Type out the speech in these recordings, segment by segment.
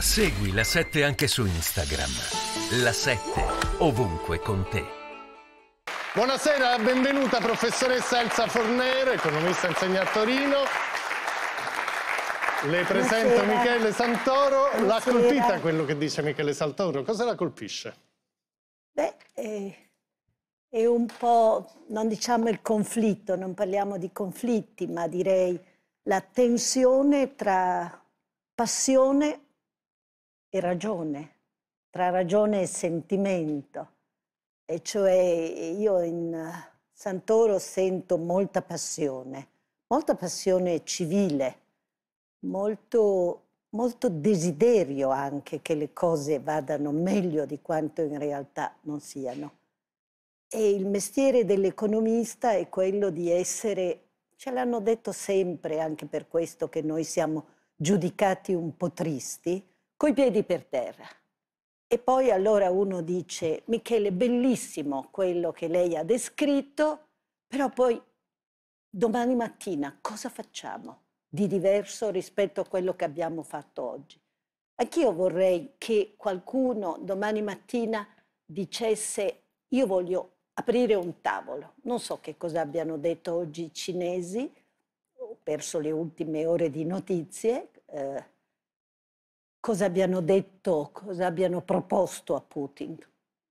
Segui la 7 anche su Instagram. La 7 ovunque con te. Buonasera, benvenuta professoressa Elsa Fornero, economista insegna a Torino. Le presento Buonasera. Michele Santoro. L'ha colpita quello che dice Michele Santoro. Cosa la colpisce? Beh, eh, è un po', non diciamo il conflitto, non parliamo di conflitti, ma direi la tensione tra passione e ragione, tra ragione e sentimento. E cioè io in Santoro sento molta passione, molta passione civile, molto, molto desiderio anche che le cose vadano meglio di quanto in realtà non siano. E il mestiere dell'economista è quello di essere, ce l'hanno detto sempre anche per questo che noi siamo giudicati un po' tristi, coi piedi per terra. E poi allora uno dice, Michele, bellissimo quello che lei ha descritto, però poi domani mattina cosa facciamo di diverso rispetto a quello che abbiamo fatto oggi? Anch'io vorrei che qualcuno domani mattina dicesse, io voglio aprire un tavolo. Non so che cosa abbiano detto oggi i cinesi, ho perso le ultime ore di notizie. Eh, cosa abbiano detto, cosa abbiano proposto a Putin.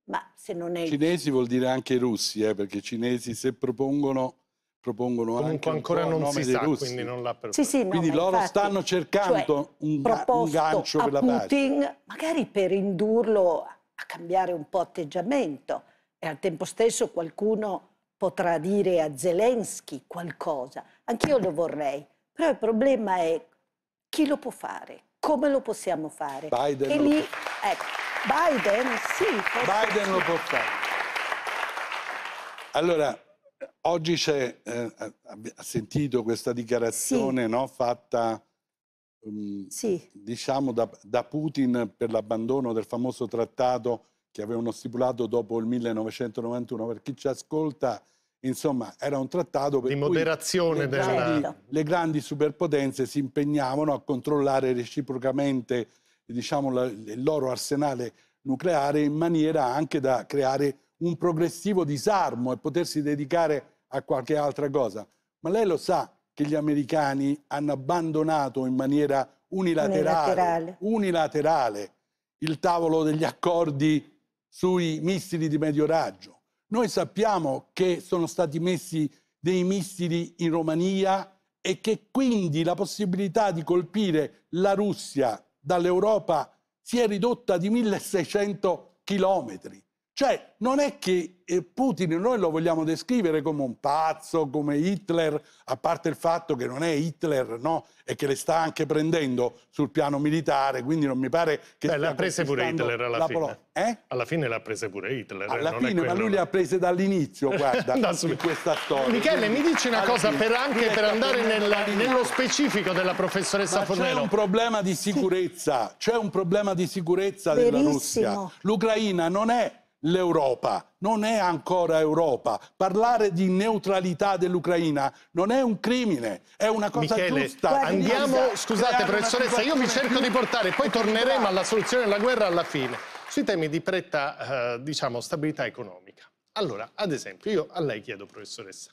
Ma se non è... Cinesi vuol dire anche russi, eh, perché i cinesi se propongono propongono Comunque anche ancora non si sa, russi. quindi non l'ha per... Sì, sì, no, quindi loro infatti, stanno cioè, cercando cioè, un, ga- un gancio per la Putin, pace. magari per indurlo a cambiare un po' atteggiamento e al tempo stesso qualcuno potrà dire a Zelensky qualcosa. Anch'io lo vorrei, però il problema è chi lo può fare? come lo possiamo fare? Biden e lì, ecco, Biden sì. Biden sì. lo può fare. Allora, oggi c'è, eh, eh, ha sentito questa dichiarazione sì. no, fatta um, sì. diciamo da, da Putin per l'abbandono del famoso trattato che avevano stipulato dopo il 1991. Per chi ci ascolta Insomma, era un trattato per di moderazione le, della... grandi, le grandi superpotenze si impegnavano a controllare reciprocamente diciamo, la, il loro arsenale nucleare in maniera anche da creare un progressivo disarmo e potersi dedicare a qualche altra cosa. Ma lei lo sa che gli americani hanno abbandonato in maniera unilaterale, unilaterale. unilaterale il tavolo degli accordi sui missili di medio raggio. Noi sappiamo che sono stati messi dei missili in Romania e che quindi la possibilità di colpire la Russia dall'Europa si è ridotta di 1600 chilometri. Cioè, non è che eh, Putin noi lo vogliamo descrivere come un pazzo, come Hitler, a parte il fatto che non è Hitler, no? E che le sta anche prendendo sul piano militare, quindi non mi pare che... Beh, l'ha prese pure Hitler alla fine. Eh? Alla fine l'ha prese pure Hitler. Alla fine, quello... ma lui le ha prese dall'inizio, guarda, da in questa storia. Michele, quindi, mi dici una cosa per anche per andare nella, nello specifico della professoressa ma Fornero. c'è un problema di sicurezza, c'è un problema di sicurezza della Russia. L'Ucraina non è l'Europa non è ancora Europa. Parlare di neutralità dell'Ucraina non è un crimine, è una cosa Michele, giusta. Andiamo, scusate professoressa, io vi cerco di portare, poi torneremo alla soluzione della guerra alla fine, sui temi di pretta, eh, diciamo, stabilità economica. Allora, ad esempio, io a lei chiedo, professoressa,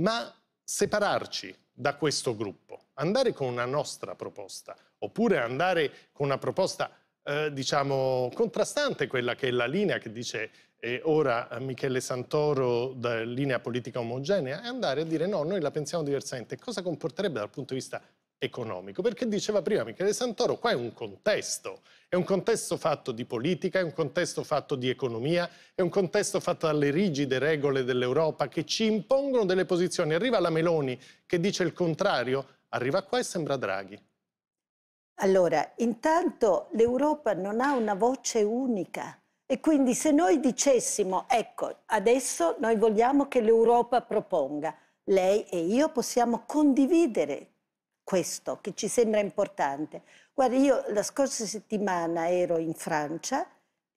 ma separarci da questo gruppo, andare con una nostra proposta, oppure andare con una proposta eh, diciamo, contrastante quella che è la linea che dice eh, ora Michele Santoro da linea politica omogenea e andare a dire no, noi la pensiamo diversamente. Cosa comporterebbe dal punto di vista economico? Perché diceva prima Michele Santoro, qua è un contesto, è un contesto fatto di politica, è un contesto fatto di economia, è un contesto fatto dalle rigide regole dell'Europa che ci impongono delle posizioni. Arriva la Meloni che dice il contrario, arriva qua e sembra Draghi. Allora, intanto l'Europa non ha una voce unica e quindi se noi dicessimo, ecco, adesso noi vogliamo che l'Europa proponga, lei e io possiamo condividere questo che ci sembra importante. Guarda, io la scorsa settimana ero in Francia,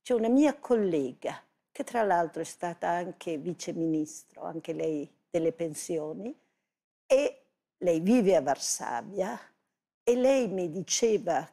c'è una mia collega che tra l'altro è stata anche viceministro, anche lei delle pensioni, e lei vive a Varsavia, e lei mi diceva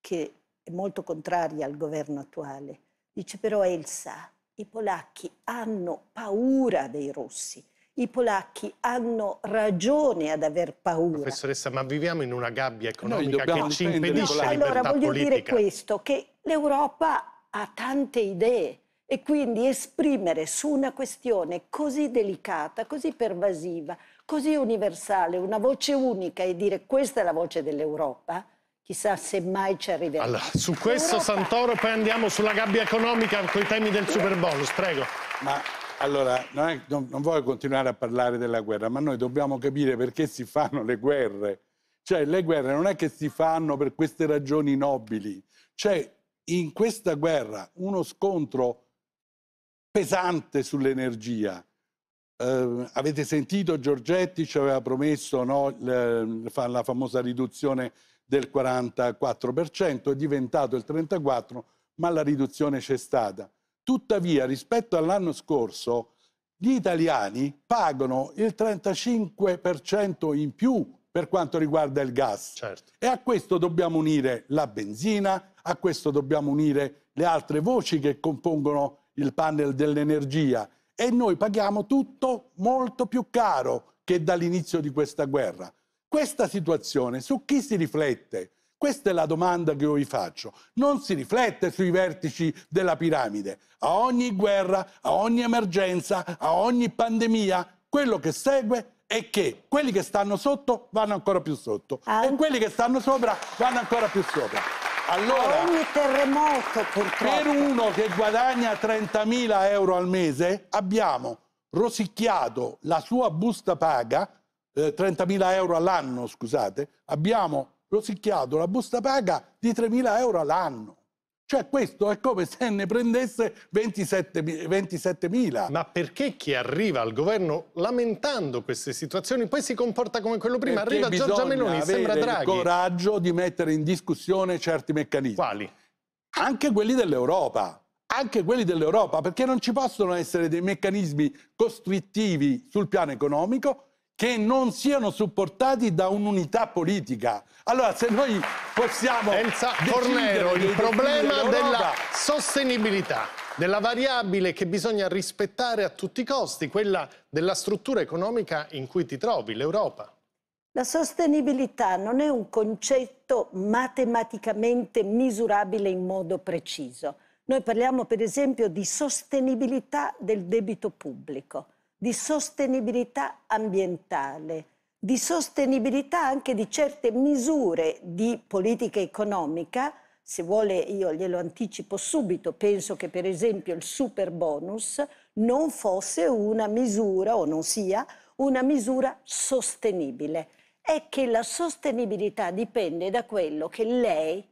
che è molto contraria al governo attuale. Dice però Elsa, i polacchi hanno paura dei russi. I polacchi hanno ragione ad aver paura. Professoressa, ma viviamo in una gabbia economica che ci impedisce no, la Allora, voglio politica. dire questo, che l'Europa ha tante idee e quindi esprimere su una questione così delicata, così pervasiva, così universale, una voce unica e dire questa è la voce dell'Europa, chissà se mai ci arriverà. Allora, su questo Europa... Santoro poi andiamo sulla gabbia economica con i temi del super bonus, prego. Ma allora, non, è, non, non voglio continuare a parlare della guerra, ma noi dobbiamo capire perché si fanno le guerre. Cioè, le guerre non è che si fanno per queste ragioni nobili. C'è cioè, in questa guerra uno scontro pesante sull'energia eh, avete sentito Giorgetti ci aveva promesso no, le, la famosa riduzione del 44%, è diventato il 34%, ma la riduzione c'è stata. Tuttavia, rispetto all'anno scorso, gli italiani pagano il 35% in più per quanto riguarda il gas. Certo. E a questo dobbiamo unire la benzina, a questo dobbiamo unire le altre voci che compongono il panel dell'energia e noi paghiamo tutto molto più caro che dall'inizio di questa guerra. Questa situazione su chi si riflette? Questa è la domanda che io vi faccio. Non si riflette sui vertici della piramide. A ogni guerra, a ogni emergenza, a ogni pandemia, quello che segue è che quelli che stanno sotto vanno ancora più sotto ah. e quelli che stanno sopra vanno ancora più sopra. Allora, ogni terremoto purtroppo. Per uno che guadagna 30.000 euro al mese abbiamo rosicchiato la sua busta paga, eh, 30.000 euro all'anno scusate, abbiamo rosicchiato la busta paga di 3.000 euro all'anno. Cioè questo è come se ne prendesse 27 mila. Ma perché chi arriva al governo lamentando queste situazioni poi si comporta come quello prima? Perché arriva Giorgia Meloni, sembra Draghi. il coraggio di mettere in discussione certi meccanismi. Quali? Anche quelli dell'Europa. Anche quelli dell'Europa, perché non ci possono essere dei meccanismi costrittivi sul piano economico che non siano supportati da un'unità politica. Allora, se noi possiamo... Elsa Fornero, il problema della sostenibilità, della variabile che bisogna rispettare a tutti i costi, quella della struttura economica in cui ti trovi, l'Europa. La sostenibilità non è un concetto matematicamente misurabile in modo preciso. Noi parliamo per esempio di sostenibilità del debito pubblico di sostenibilità ambientale, di sostenibilità anche di certe misure di politica economica. Se vuole io glielo anticipo subito, penso che per esempio il super bonus non fosse una misura o non sia una misura sostenibile. È che la sostenibilità dipende da quello che lei,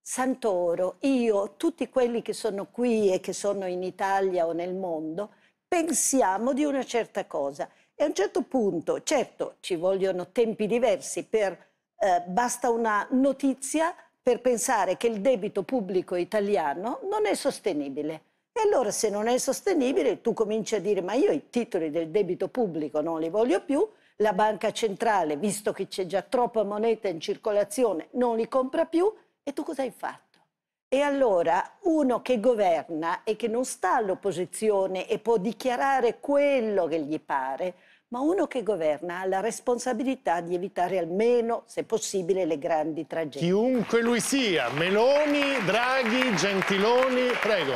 Santoro, io, tutti quelli che sono qui e che sono in Italia o nel mondo, pensiamo di una certa cosa. E a un certo punto, certo, ci vogliono tempi diversi, per, eh, basta una notizia per pensare che il debito pubblico italiano non è sostenibile. E allora se non è sostenibile tu cominci a dire ma io i titoli del debito pubblico non li voglio più, la banca centrale, visto che c'è già troppa moneta in circolazione, non li compra più e tu cosa hai fatto? E allora uno che governa e che non sta all'opposizione e può dichiarare quello che gli pare, ma uno che governa ha la responsabilità di evitare almeno, se possibile, le grandi tragedie. Chiunque lui sia, Meloni, Draghi, Gentiloni, prego.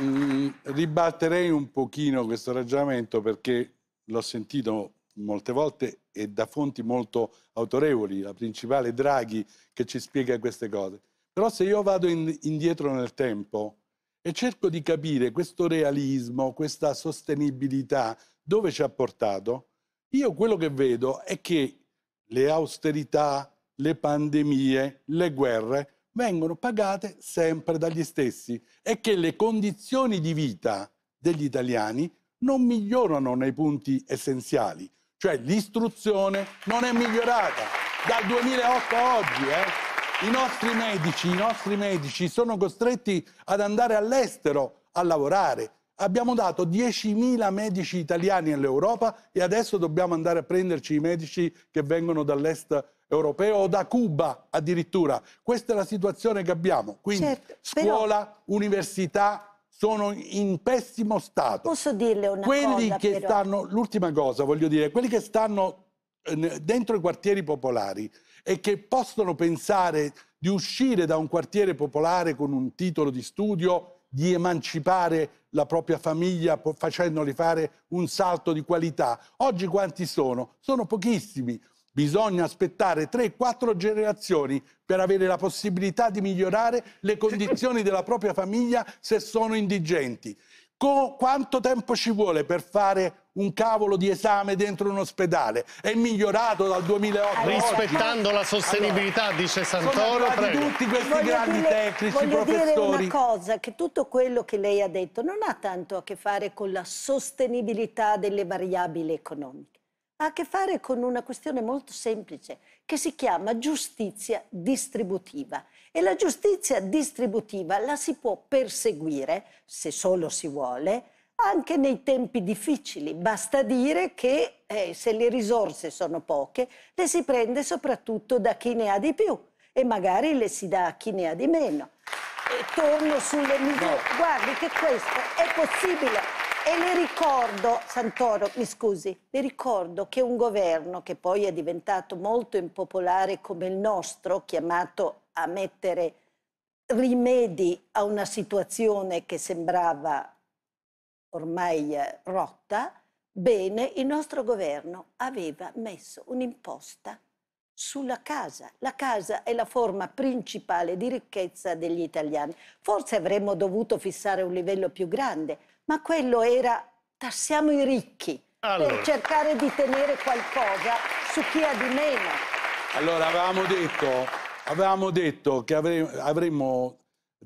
Mm, ribatterei un pochino questo ragionamento perché l'ho sentito molte volte e da fonti molto autorevoli, la principale Draghi che ci spiega queste cose. Però se io vado in, indietro nel tempo e cerco di capire questo realismo, questa sostenibilità, dove ci ha portato, io quello che vedo è che le austerità, le pandemie, le guerre vengono pagate sempre dagli stessi e che le condizioni di vita degli italiani non migliorano nei punti essenziali, cioè l'istruzione non è migliorata dal 2008 a oggi. Eh? I nostri medici, i nostri medici sono costretti ad andare all'estero a lavorare. Abbiamo dato 10.000 medici italiani all'Europa e adesso dobbiamo andare a prenderci i medici che vengono dall'est europeo o da Cuba addirittura. Questa è la situazione che abbiamo. Quindi certo, scuola, però... università, sono in pessimo stato. Posso dirle una quelli cosa? Che però... stanno, l'ultima cosa voglio dire, quelli che stanno eh, dentro i quartieri popolari e che possono pensare di uscire da un quartiere popolare con un titolo di studio, di emancipare la propria famiglia facendoli fare un salto di qualità. Oggi quanti sono? Sono pochissimi. Bisogna aspettare 3-4 generazioni per avere la possibilità di migliorare le condizioni della propria famiglia se sono indigenti. Co- quanto tempo ci vuole per fare un cavolo di esame dentro un ospedale. È migliorato dal 2008. Rispettando oggi. la sostenibilità, allora, dice Santoro. Prego. tutti questi voglio grandi dire, tecnici, voglio professori. Voglio dire una cosa, che tutto quello che lei ha detto non ha tanto a che fare con la sostenibilità delle variabili economiche. Ha a che fare con una questione molto semplice che si chiama giustizia distributiva. E la giustizia distributiva la si può perseguire, se solo si vuole, anche nei tempi difficili. Basta dire che eh, se le risorse sono poche, le si prende soprattutto da chi ne ha di più e magari le si dà a chi ne ha di meno. E torno sulle misure. No. Guardi che questo è possibile. E le ricordo, Santoro, mi scusi, le ricordo che un governo che poi è diventato molto impopolare come il nostro, chiamato a mettere rimedi a una situazione che sembrava ormai eh, rotta, bene, il nostro governo aveva messo un'imposta sulla casa. La casa è la forma principale di ricchezza degli italiani. Forse avremmo dovuto fissare un livello più grande, ma quello era tassiamo i ricchi allora. per cercare di tenere qualcosa su chi ha di meno. Allora avevamo detto, avevamo detto che avremmo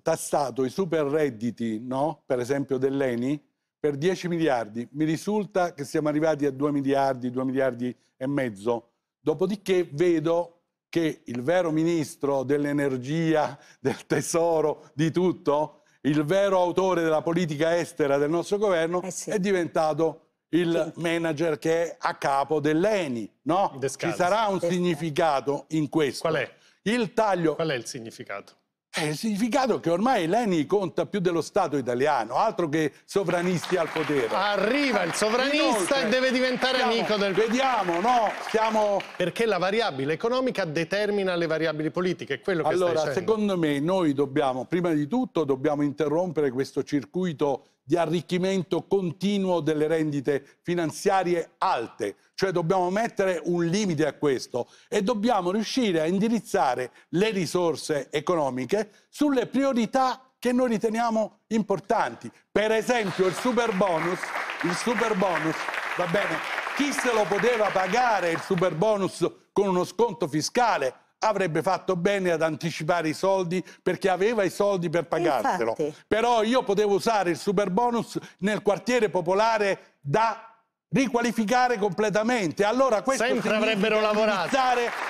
tassato i super redditi, no? per esempio dell'ENI, per 10 miliardi. Mi risulta che siamo arrivati a 2 miliardi, 2 miliardi e mezzo. Dopodiché vedo che il vero ministro dell'energia, del tesoro, di tutto, il vero autore della politica estera del nostro governo, eh sì. è diventato il sì. manager che è a capo dell'ENI. No? Ci sarà un significato in questo. Qual è? Il taglio. Qual è il significato? È il significato che ormai Leni conta più dello Stato italiano, altro che sovranisti al potere. Arriva il sovranista Inoltre, e deve diventare stiamo, amico del... Vediamo, no? Stiamo... Perché la variabile economica determina le variabili politiche, è quello che allora, Allora, secondo me noi dobbiamo, prima di tutto, dobbiamo interrompere questo circuito di arricchimento continuo delle rendite finanziarie alte, cioè dobbiamo mettere un limite a questo e dobbiamo riuscire a indirizzare le risorse economiche sulle priorità che noi riteniamo importanti. Per esempio il super bonus, il super bonus, va bene, chi se lo poteva pagare il super bonus con uno sconto fiscale? avrebbe fatto bene ad anticipare i soldi perché aveva i soldi per pagarselo. Infatti. Però io potevo usare il super bonus nel quartiere popolare da riqualificare completamente. Allora questo Sempre avrebbero lavorato.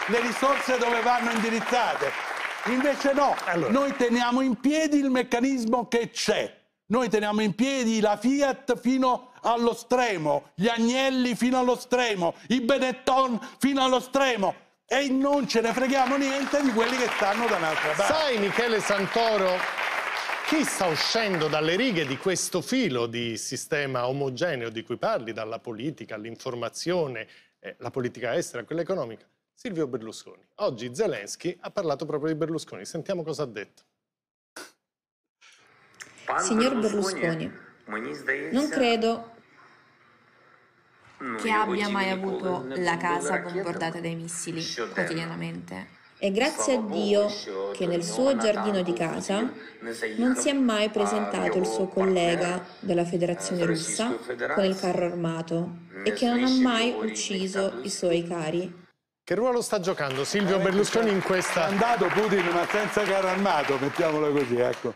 le risorse dove vanno indirizzate. Invece no, allora. noi teniamo in piedi il meccanismo che c'è. Noi teniamo in piedi la Fiat fino allo stremo, gli Agnelli fino allo stremo, i Benetton fino allo stremo e non ce ne freghiamo niente di quelli che stanno da un'altra parte. Sai Michele Santoro chi sta uscendo dalle righe di questo filo di sistema omogeneo di cui parli, dalla politica all'informazione, eh, la politica estera, quella economica? Silvio Berlusconi. Oggi Zelensky ha parlato proprio di Berlusconi, sentiamo cosa ha detto. Signor Berlusconi, non credo che abbia mai avuto la casa bombardata dai missili quotidianamente. E grazie a Dio che nel suo giardino di casa non si è mai presentato il suo collega eh? della Federazione eh, russa con il carro armato e che non ha mai ucciso i suoi cari. Che ruolo sta giocando Silvio eh, Berlusconi in questa... È andato Putin ma senza carro armato, mettiamolo così, ecco.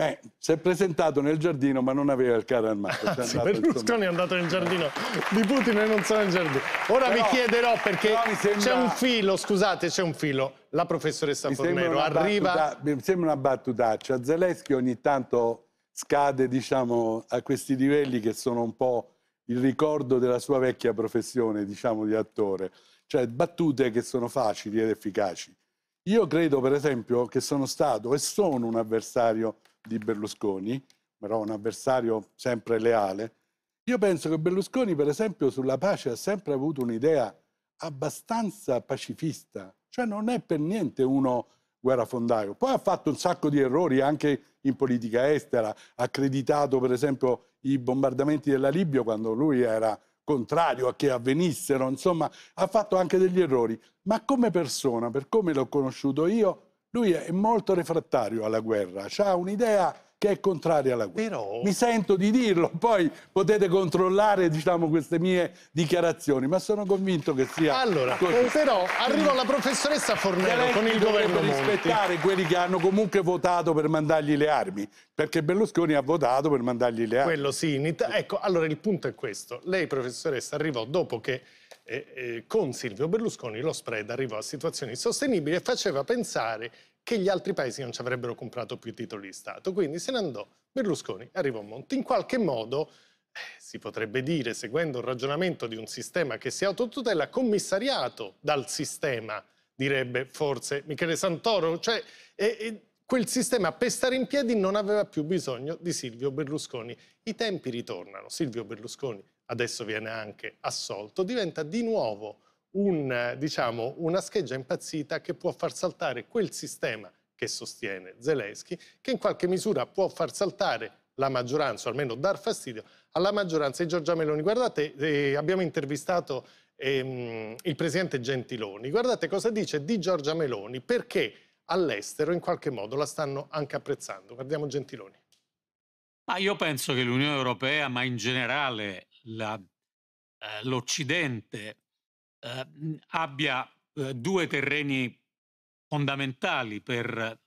Eh, si è presentato nel giardino ma non aveva il carro armato. Anzi, ah, Berlusconi è andato nel giardino di Putin e non sono in giardino. Ora però, vi chiederò perché sembra... c'è un filo, scusate, c'è un filo. La professoressa mi Fornero arriva... Battuta, mi sembra una battutaccia. Zelensky ogni tanto scade diciamo, a questi livelli che sono un po' il ricordo della sua vecchia professione diciamo, di attore. Cioè battute che sono facili ed efficaci. Io credo per esempio che sono stato e sono un avversario di Berlusconi, però un avversario sempre leale. Io penso che Berlusconi, per esempio, sulla pace ha sempre avuto un'idea abbastanza pacifista, cioè non è per niente uno guerrafondaio. Poi ha fatto un sacco di errori anche in politica estera, ha accreditato per esempio i bombardamenti della Libia quando lui era contrario a che avvenissero, insomma ha fatto anche degli errori, ma come persona, per come l'ho conosciuto io, lui è molto refrattario alla guerra, ha un'idea che è contraria alla guerra. Però... Mi sento di dirlo, poi potete controllare diciamo, queste mie dichiarazioni, ma sono convinto che sia... Allora, così. Eh, però arrivo la professoressa Fornero con il governo Monti. rispettare quelli che hanno comunque votato per mandargli le armi, perché Berlusconi ha votato per mandargli le armi. Quello sì, Ita... ecco, allora il punto è questo. Lei, professoressa, arrivò dopo che... Eh, eh, con Silvio Berlusconi lo spread arrivò a situazioni insostenibili e faceva pensare che gli altri paesi non ci avrebbero comprato più titoli di Stato. Quindi se ne andò Berlusconi, arrivò a Monti. In qualche modo, eh, si potrebbe dire, seguendo il ragionamento di un sistema che si autotutela, commissariato dal sistema, direbbe forse Michele Santoro. Cioè, eh, eh, quel sistema per stare in piedi non aveva più bisogno di Silvio Berlusconi. I tempi ritornano. Silvio Berlusconi adesso viene anche assolto, diventa di nuovo un, diciamo, una scheggia impazzita che può far saltare quel sistema che sostiene Zelensky, che in qualche misura può far saltare la maggioranza, o almeno dar fastidio alla maggioranza di Giorgia Meloni. Guardate, eh, abbiamo intervistato ehm, il presidente Gentiloni, guardate cosa dice di Giorgia Meloni, perché all'estero in qualche modo la stanno anche apprezzando. Guardiamo Gentiloni. Ma io penso che l'Unione Europea, ma in generale eh, l'Occidente, eh, abbia eh, due terreni fondamentali per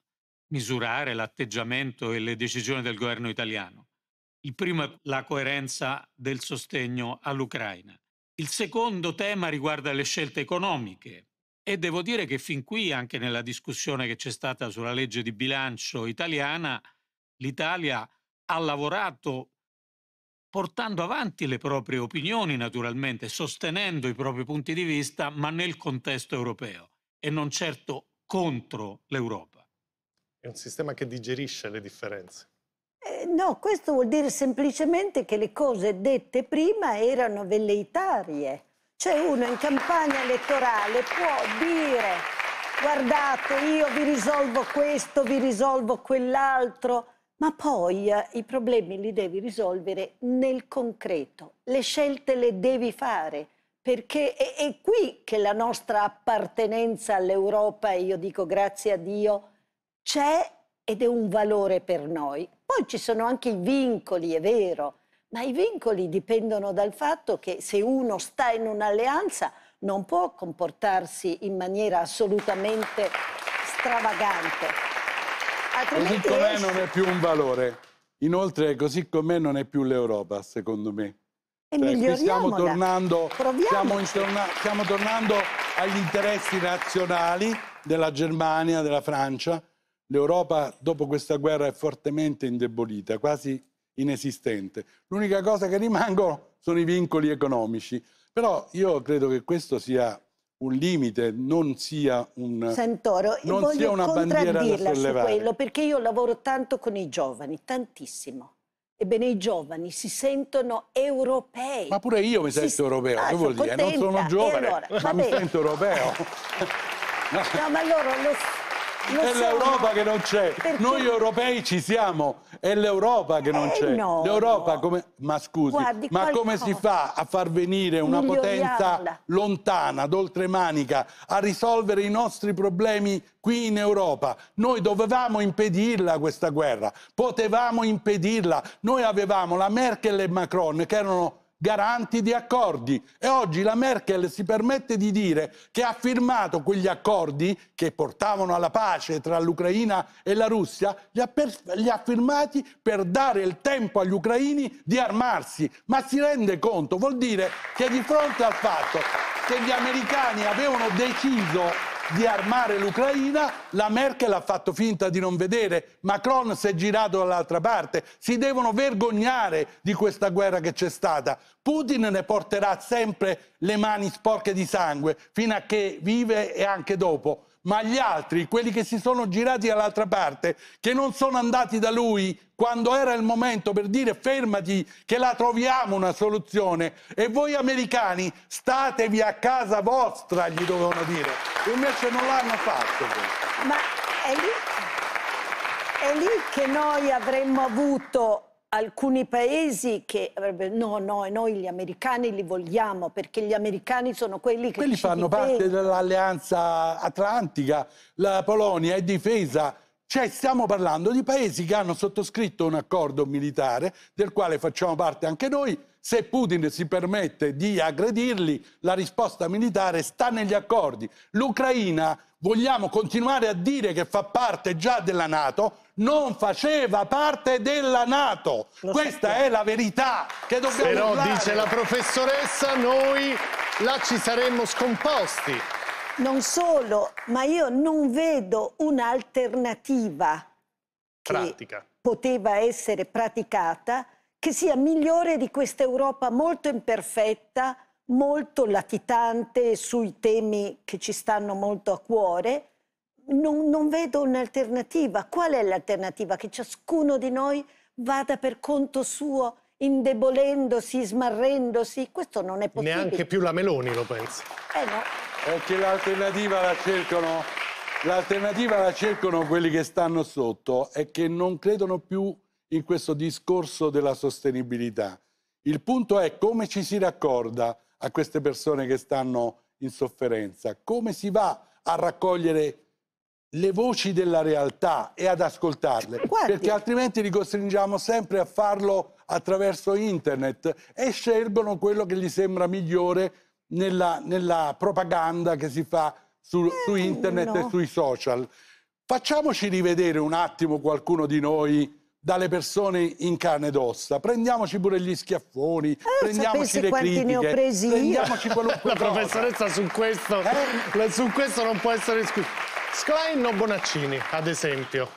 misurare l'atteggiamento e le decisioni del governo italiano. Il primo è la coerenza del sostegno all'Ucraina. Il secondo tema riguarda le scelte economiche e devo dire che fin qui, anche nella discussione che c'è stata sulla legge di bilancio italiana, l'Italia ha lavorato portando avanti le proprie opinioni naturalmente, sostenendo i propri punti di vista, ma nel contesto europeo e non certo contro l'Europa. È un sistema che digerisce le differenze. Eh, no, questo vuol dire semplicemente che le cose dette prima erano velleitarie. Cioè uno in campagna elettorale può dire guardate io vi risolvo questo, vi risolvo quell'altro, ma poi eh, i problemi li devi risolvere nel concreto, le scelte le devi fare, perché è, è qui che la nostra appartenenza all'Europa, e io dico grazie a Dio, c'è ed è un valore per noi. Poi ci sono anche i vincoli, è vero, ma i vincoli dipendono dal fatto che se uno sta in un'alleanza non può comportarsi in maniera assolutamente stravagante. Ah, così com'è non è più un valore. Inoltre, così com'è non è più l'Europa, secondo me. E cioè, qui stiamo tornando, stiamo, intorna, stiamo tornando agli interessi nazionali della Germania, della Francia. L'Europa dopo questa guerra è fortemente indebolita, quasi inesistente. L'unica cosa che rimangono sono i vincoli economici. Però io credo che questo sia un limite, non sia, un, Santoro, non sia una bandiera da sollevare. Quello, perché io lavoro tanto con i giovani, tantissimo. Ebbene, i giovani si sentono europei. Ma pure io mi sento si... europeo, ah, che vuol dire? Contenta. Non sono giovane, allora, ma mi sento europeo. no. no, ma loro lo è l'Europa che non c'è. Perché? Noi europei ci siamo, è l'Europa che non eh c'è. No. L'Europa come... Ma scusi, Guardi, ma come si fa a far venire una potenza lontana, d'oltremanica, a risolvere i nostri problemi qui in Europa? Noi dovevamo impedirla questa guerra, potevamo impedirla. Noi avevamo la Merkel e Macron che erano garanti di accordi e oggi la Merkel si permette di dire che ha firmato quegli accordi che portavano alla pace tra l'Ucraina e la Russia, li ha, per, li ha firmati per dare il tempo agli ucraini di armarsi, ma si rende conto, vuol dire che di fronte al fatto che gli americani avevano deciso di armare l'Ucraina, la Merkel ha fatto finta di non vedere, Macron si è girato dall'altra parte, si devono vergognare di questa guerra che c'è stata. Putin ne porterà sempre le mani sporche di sangue fino a che vive e anche dopo ma gli altri, quelli che si sono girati dall'altra parte, che non sono andati da lui quando era il momento per dire fermati che la troviamo una soluzione e voi americani statevi a casa vostra, gli dovevano dire. Invece non l'hanno fatto. Ma è lì, è lì che noi avremmo avuto alcuni paesi che avrebbero no, no, noi gli americani li vogliamo perché gli americani sono quelli che... Quelli fanno difendono. parte dell'alleanza atlantica, la Polonia è difesa. Cioè stiamo parlando di paesi che hanno sottoscritto un accordo militare del quale facciamo parte anche noi. Se Putin si permette di aggredirli, la risposta militare sta negli accordi. L'Ucraina vogliamo continuare a dire che fa parte già della Nato, non faceva parte della Nato. Lo Questa sappiamo. è la verità che dobbiamo Però urlare. dice la professoressa, noi là ci saremmo scomposti. Non solo, ma io non vedo un'alternativa che poteva essere praticata che sia migliore di questa Europa molto imperfetta, molto latitante sui temi che ci stanno molto a cuore, non, non vedo un'alternativa. Qual è l'alternativa? Che ciascuno di noi vada per conto suo, indebolendosi, smarrendosi? Questo non è possibile. Neanche più la Meloni lo pensa. Eh no. È che l'alternativa la cercano... L'alternativa la cercano quelli che stanno sotto e che non credono più in questo discorso della sostenibilità. Il punto è come ci si raccorda a queste persone che stanno in sofferenza? Come si va a raccogliere le voci della realtà e ad ascoltarle, cioè, Guardi. perché altrimenti li costringiamo sempre a farlo attraverso internet e scelgono quello che gli sembra migliore nella, nella propaganda che si fa su, eh, su internet no. e sui social. Facciamoci rivedere un attimo qualcuno di noi dalle persone in carne ed ossa. Prendiamoci pure gli schiaffoni, eh, prendiamoci le critiche. Ne ho presi prendiamoci qualunque La professoressa su questo, eh? su questo non può essere esclusa. Sclain o Bonaccini, ad esempio?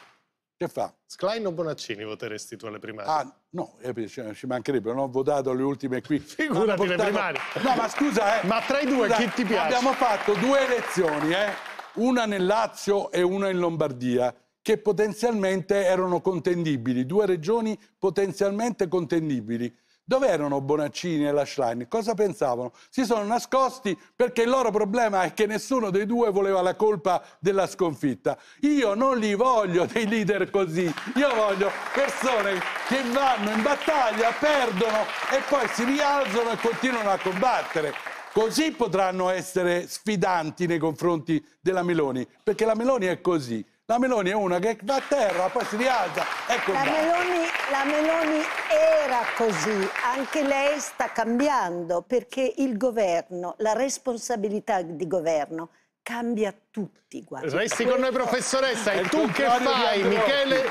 Che fa? Sclain o Bonaccini voteresti tu alle primarie? Ah, no, eh, ci mancherebbe, non ho votato le ultime qui. Figurati votato... le primarie. No, ma scusa, eh. Ma tra i due scusa, chi ti piace? Abbiamo fatto due elezioni, eh. Una nel Lazio e una in Lombardia che potenzialmente erano contendibili, due regioni potenzialmente contendibili. Dove erano Bonaccini e la Cosa pensavano? Si sono nascosti perché il loro problema è che nessuno dei due voleva la colpa della sconfitta. Io non li voglio dei leader così, io voglio persone che vanno in battaglia, perdono e poi si rialzano e continuano a combattere. Così potranno essere sfidanti nei confronti della Meloni, perché la Meloni è così la Meloni è una che va a terra, poi si rialza. Ecco la, Meloni, la Meloni era così, anche lei sta cambiando perché il governo, la responsabilità di governo cambia tutti. Guarda. Resti con noi professoressa, e tu che fai Michele?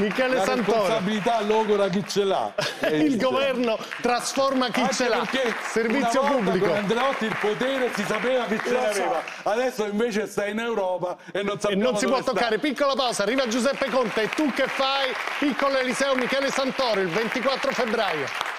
Michele la Santoro. La responsabilità logora chi ce l'ha. il governo trasforma chi Anche ce l'ha. Servizio pubblico. Con Andreotti il potere si sapeva chi ce l'aveva. Adesso invece sta in Europa e non, e non si può sta. toccare. Piccola pausa, arriva Giuseppe Conte e tu che fai? Piccolo Eliseo Michele Santoro il 24 febbraio.